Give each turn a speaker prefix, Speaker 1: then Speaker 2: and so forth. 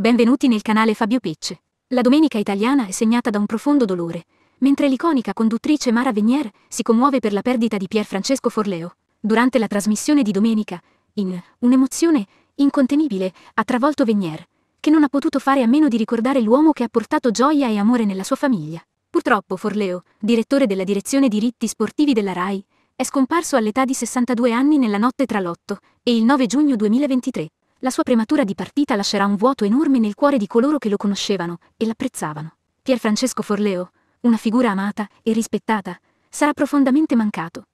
Speaker 1: Benvenuti nel canale Fabio Pecce. La domenica italiana è segnata da un profondo dolore, mentre l'iconica conduttrice Mara Venier si commuove per la perdita di Pier Francesco Forleo. Durante la trasmissione di domenica, in un'emozione incontenibile ha travolto Venier, che non ha potuto fare a meno di ricordare l'uomo che ha portato gioia e amore nella sua famiglia. Purtroppo Forleo, direttore della direzione diritti sportivi della RAI, è scomparso all'età di 62 anni nella notte tra l'8 e il 9 giugno 2023 la sua prematura dipartita lascerà un vuoto enorme nel cuore di coloro che lo conoscevano e l'apprezzavano. Pier Francesco Forleo, una figura amata e rispettata, sarà profondamente mancato,